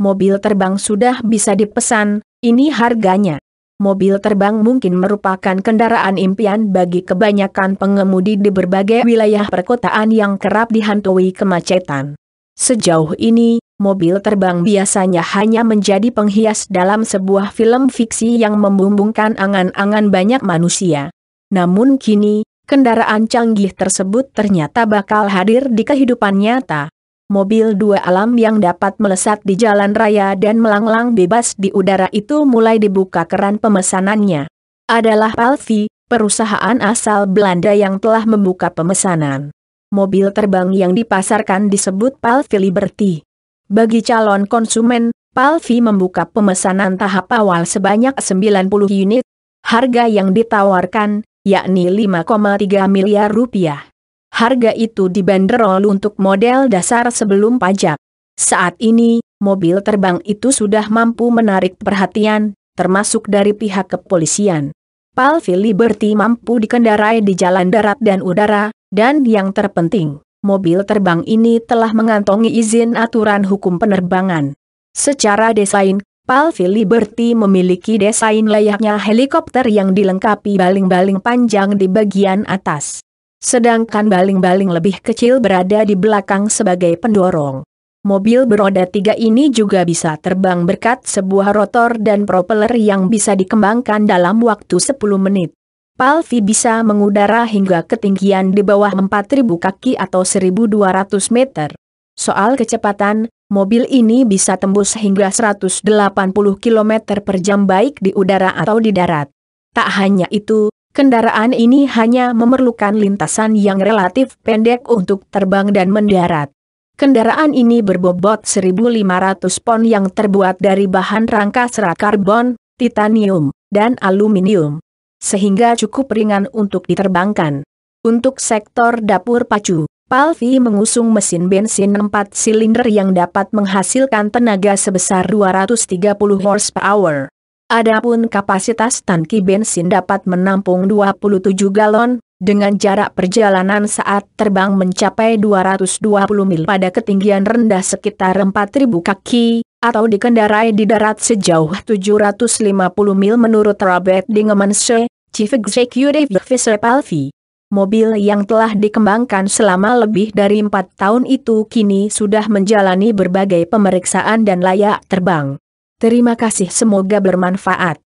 mobil terbang sudah bisa dipesan, ini harganya. Mobil terbang mungkin merupakan kendaraan impian bagi kebanyakan pengemudi di berbagai wilayah perkotaan yang kerap dihantui kemacetan. Sejauh ini, mobil terbang biasanya hanya menjadi penghias dalam sebuah film fiksi yang membumbungkan angan-angan banyak manusia. Namun kini, kendaraan canggih tersebut ternyata bakal hadir di kehidupan nyata. Mobil dua alam yang dapat melesat di jalan raya dan melanglang bebas di udara itu mulai dibuka keran pemesanannya. Adalah Palvi, perusahaan asal Belanda yang telah membuka pemesanan. Mobil terbang yang dipasarkan disebut Palvi Liberty. Bagi calon konsumen, Palvi membuka pemesanan tahap awal sebanyak 90 unit. Harga yang ditawarkan, yakni 5,3 miliar rupiah harga itu dibanderol untuk model dasar sebelum pajak. Saat ini, mobil terbang itu sudah mampu menarik perhatian, termasuk dari pihak kepolisian. Palvi Liberty mampu dikendarai di jalan darat dan udara, dan yang terpenting, mobil terbang ini telah mengantongi izin aturan hukum penerbangan. Secara desain, Palvi Liberty memiliki desain layaknya helikopter yang dilengkapi baling-baling panjang di bagian atas. Sedangkan baling-baling lebih kecil berada di belakang sebagai pendorong. Mobil beroda tiga ini juga bisa terbang berkat sebuah rotor dan propeller yang bisa dikembangkan dalam waktu 10 menit. Palvi bisa mengudara hingga ketinggian di bawah 4.000 kaki atau 1.200 meter. Soal kecepatan, mobil ini bisa tembus hingga 180 km per jam baik di udara atau di darat. Tak hanya itu, Kendaraan ini hanya memerlukan lintasan yang relatif pendek untuk terbang dan mendarat. Kendaraan ini berbobot 1.500 pon yang terbuat dari bahan rangka serat karbon, titanium, dan aluminium. Sehingga cukup ringan untuk diterbangkan. Untuk sektor dapur pacu, Palvi mengusung mesin bensin 4 silinder yang dapat menghasilkan tenaga sebesar 230 horsepower. Adapun kapasitas tangki bensin dapat menampung 27 galon, dengan jarak perjalanan saat terbang mencapai 220 mil pada ketinggian rendah sekitar 4.000 kaki, atau dikendarai di darat sejauh 750 mil menurut Robert Dingemanse, Chief Executive Officer Palvi. Mobil yang telah dikembangkan selama lebih dari 4 tahun itu kini sudah menjalani berbagai pemeriksaan dan layak terbang. Terima kasih semoga bermanfaat.